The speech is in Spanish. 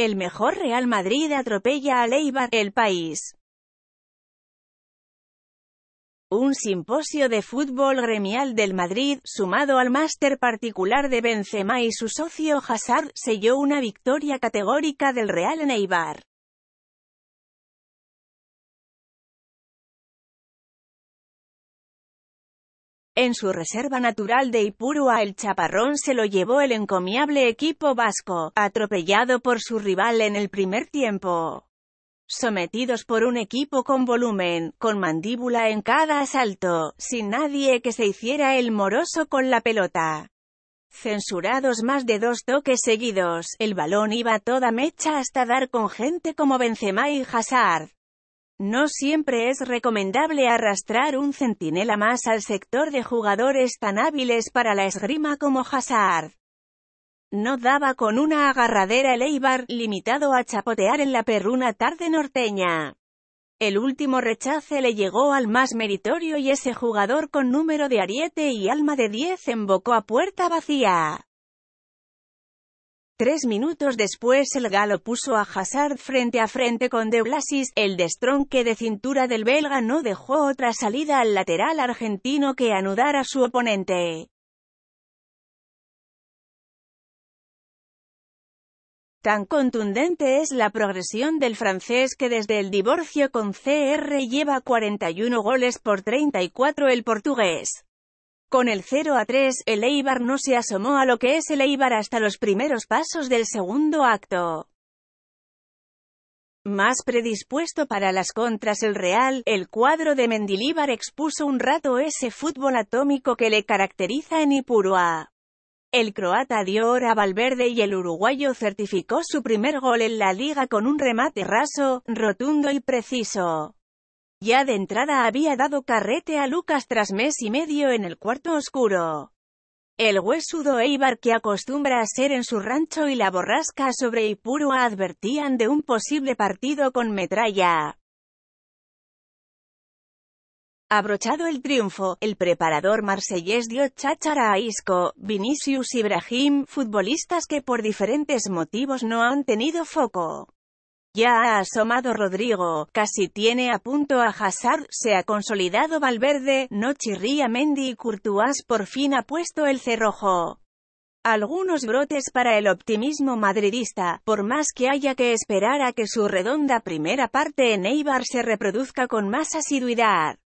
El mejor Real Madrid atropella al Eibar, el país. Un simposio de fútbol gremial del Madrid, sumado al máster particular de Benzema y su socio Hazard, selló una victoria categórica del Real en Eibar. En su reserva natural de Ipurua el chaparrón se lo llevó el encomiable equipo vasco, atropellado por su rival en el primer tiempo. Sometidos por un equipo con volumen, con mandíbula en cada asalto, sin nadie que se hiciera el moroso con la pelota. Censurados más de dos toques seguidos, el balón iba toda mecha hasta dar con gente como Benzema y Hazard. No siempre es recomendable arrastrar un centinela más al sector de jugadores tan hábiles para la esgrima como Hazard. No daba con una agarradera el Eibar, limitado a chapotear en la perruna tarde norteña. El último rechace le llegó al más meritorio y ese jugador con número de ariete y alma de 10 embocó a puerta vacía. Tres minutos después el galo puso a Hazard frente a frente con De Blasis, el destronque de cintura del belga no dejó otra salida al lateral argentino que anudar a su oponente. Tan contundente es la progresión del francés que desde el divorcio con CR lleva 41 goles por 34 el portugués. Con el 0 a 3, el Eibar no se asomó a lo que es el Eibar hasta los primeros pasos del segundo acto. Más predispuesto para las contras el Real, el cuadro de Mendilíbar expuso un rato ese fútbol atómico que le caracteriza en Ipurua. El croata dio hora a Valverde y el uruguayo certificó su primer gol en la liga con un remate raso, rotundo y preciso. Ya de entrada había dado carrete a Lucas tras mes y medio en el cuarto oscuro. El huesudo Eibar que acostumbra a ser en su rancho y la borrasca sobre Ipurua advertían de un posible partido con metralla. Abrochado el triunfo, el preparador marsellés dio cháchara a Isco, Vinicius y Brahim, futbolistas que por diferentes motivos no han tenido foco. Ya ha asomado Rodrigo, casi tiene a punto a Hazard, se ha consolidado Valverde, no chirría Mendy y Courtois por fin ha puesto el cerrojo. Algunos brotes para el optimismo madridista, por más que haya que esperar a que su redonda primera parte en Eibar se reproduzca con más asiduidad.